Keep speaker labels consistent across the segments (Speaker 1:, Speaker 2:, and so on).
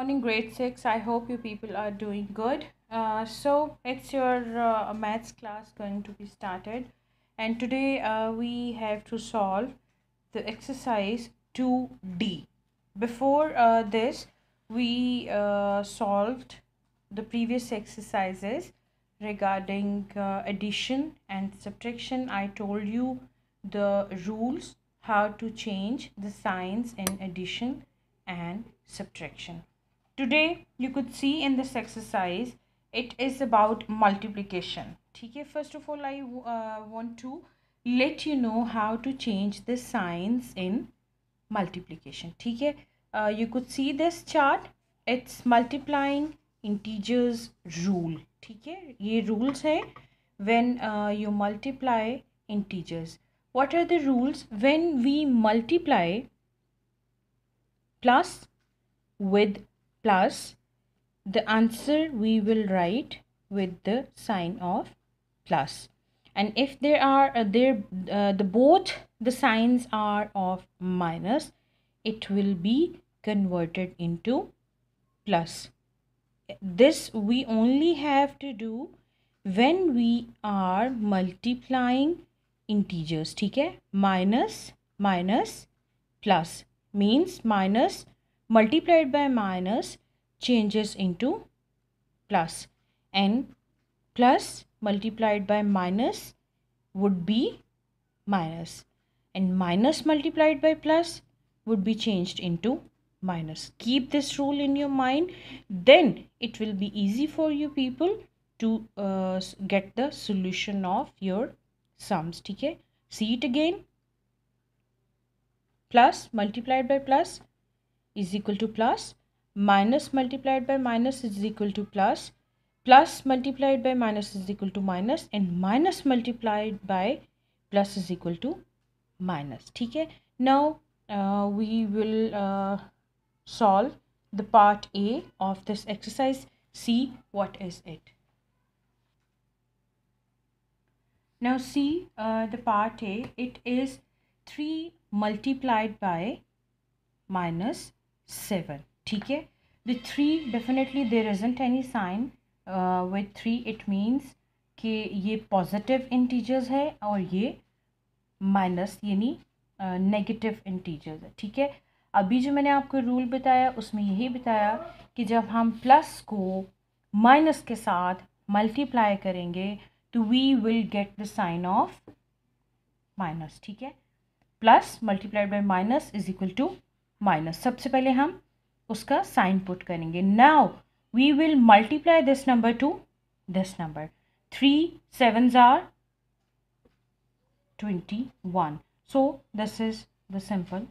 Speaker 1: morning grade 6 i hope you people are doing good uh, so it's your uh, maths class going to be started and today uh, we have to solve the exercise 2d before uh, this we uh, solved the previous exercises regarding uh, addition and subtraction i told you the rules how to change the signs in addition and subtraction today you could see in this exercise it is about multiplication okay first of all i uh, want to let you know how to change the signs in multiplication okay uh, you could see this chart it's multiplying integers rule okay ye rules hai when uh, you multiply integers what are the rules when we multiply plus with plus the answer we will write with the sign of plus and if there are uh, there uh, the both the signs are of minus it will be converted into plus this we only have to do when we are multiplying integers ठीक है minus minus plus means minus multiplied by minus changes into plus and plus multiplied by minus would be minus and minus multiplied by plus would be changed into minus keep this rule in your mind then it will be easy for you people to uh, get the solution of your sums okay see it again plus multiplied by plus is equal to plus minus multiplied by minus is equal to plus plus multiplied by minus is equal to minus and minus multiplied by plus is equal to minus Okay. now uh, we will uh, solve the part A of this exercise see what is it now see uh, the part A it is 3 multiplied by minus seven ठीक है the three definitely there isn't any sign with three it means कि ये positive integers है और ये minus यानी negative integers है ठीक है अभी जो मैंने आपको रूल बताया उसमें यही बताया कि जब हम प्लस को माइनस के साथ मल्टीप्लाई करेंगे तो we will get the sign of minus ठीक है plus multiplied by minus is equal to minus सबसे पहले हम उसका साइन पुट करेंगे now we will multiply this number to this number three seven are twenty one so this is the simple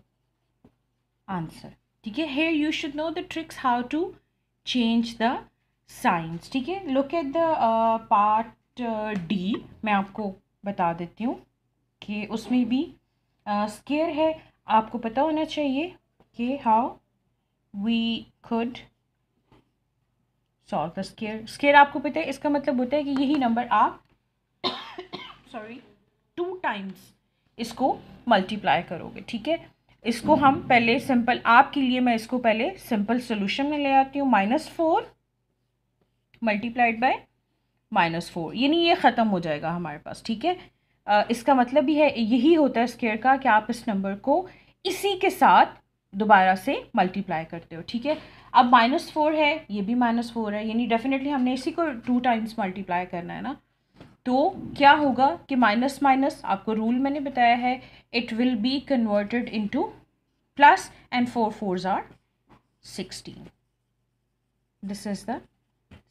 Speaker 1: answer ठीक है here you should know the tricks how to change the signs ठीक है look at the part D मैं आपको बता देती हूँ कि उसमें भी स्केयर uh, है आपको पता होना चाहिए okay how we could solve the square square आपको पता है इसका मतलब होता है कि यही नंबर आप सॉरी टू टाइम्स इसको मल्टीप्लाई करोगे ठीक है इसको हम पहले सिंपल आपके लिए मैं इसको पहले सिंपल सोल्यूशन में ले आती हूँ minus four multiplied by minus four यानी ये ख़त्म हो जाएगा हमारे पास ठीक है इसका मतलब भी है यही होता है स्केयर का कि आप इस नंबर को इसी के साथ दोबारा से मल्टीप्लाई करते हो ठीक है अब माइनस फोर है ये भी माइनस फोर है यानी डेफिनेटली हमने इसी को टू टाइम्स मल्टीप्लाई करना है ना तो क्या होगा कि माइनस माइनस आपको रूल मैंने बताया है it will be converted into plus and four fours are sixteen this is the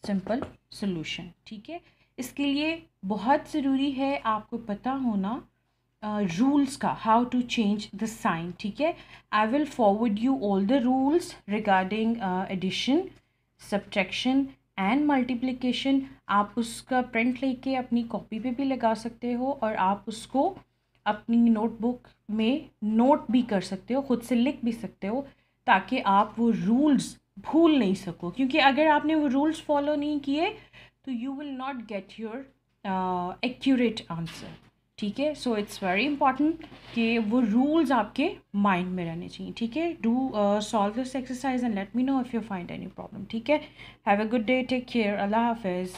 Speaker 1: simple solution ठीक है इसके लिए बहुत ज़रूरी है आपको पता होना रूल्स का how to change the sign ठीक है I will forward you all the rules regarding addition subtraction and multiplication आप उसका प्रिंट लेके अपनी कॉपी पे भी लगा सकते हो और आप उसको अपनी नोटबुक में नोट भी कर सकते हो ख़ुद से लिख भी सकते हो ताकि आप वो रूल्स भूल नहीं सको क्योंकि अगर आपने वो रूल्स फॉलो नहीं किए तो you will not get your accurate answer ठीक है सो इट्स वेरी इंपॉर्टेंट कि वो रूल्स आपके माइंड में रहने चाहिए ठीक है do solve this exercise and let me know if you find any problem ठीक है have a good day take care अल्लाह हाफिज़